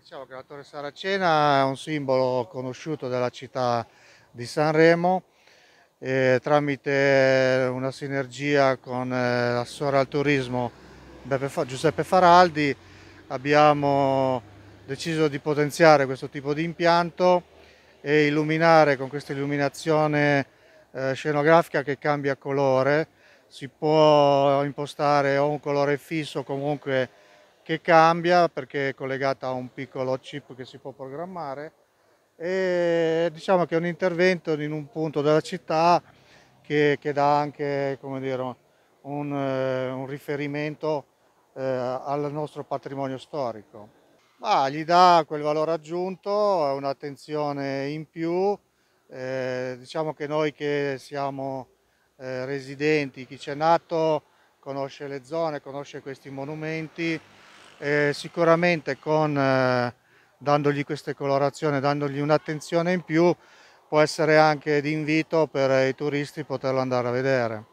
diciamo che la Torre Saracena è un simbolo conosciuto della città di Sanremo e eh, tramite una sinergia con eh, l'assessore al turismo Giuseppe Faraldi abbiamo deciso di potenziare questo tipo di impianto e illuminare con questa illuminazione eh, scenografica che cambia colore si può impostare o un colore fisso comunque che cambia perché è collegata a un piccolo chip che si può programmare e diciamo che è un intervento in un punto della città che, che dà anche dire, un, eh, un, riferimento eh, al nostro patrimonio storico. Ma gli dà quel valore aggiunto, un'attenzione in più, eh, diciamo che noi che siamo eh, residenti, chi c'è nato conosce le zone, conosce questi monumenti, e sicuramente con, eh, dandogli queste colorazioni, dandogli un'attenzione in più, può essere anche di invito per i turisti poterlo andare a vedere.